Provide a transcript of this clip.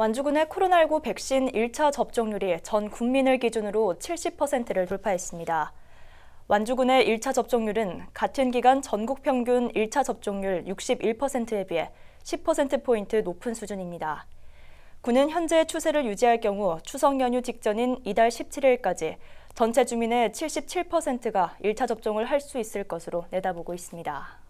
완주군의 코로나19 백신 1차 접종률이 전 국민을 기준으로 70%를 돌파했습니다. 완주군의 1차 접종률은 같은 기간 전국 평균 1차 접종률 61%에 비해 10%포인트 높은 수준입니다. 군은 현재 추세를 유지할 경우 추석 연휴 직전인 이달 17일까지 전체 주민의 77%가 1차 접종을 할 수 있을 것으로 내다보고 있습니다.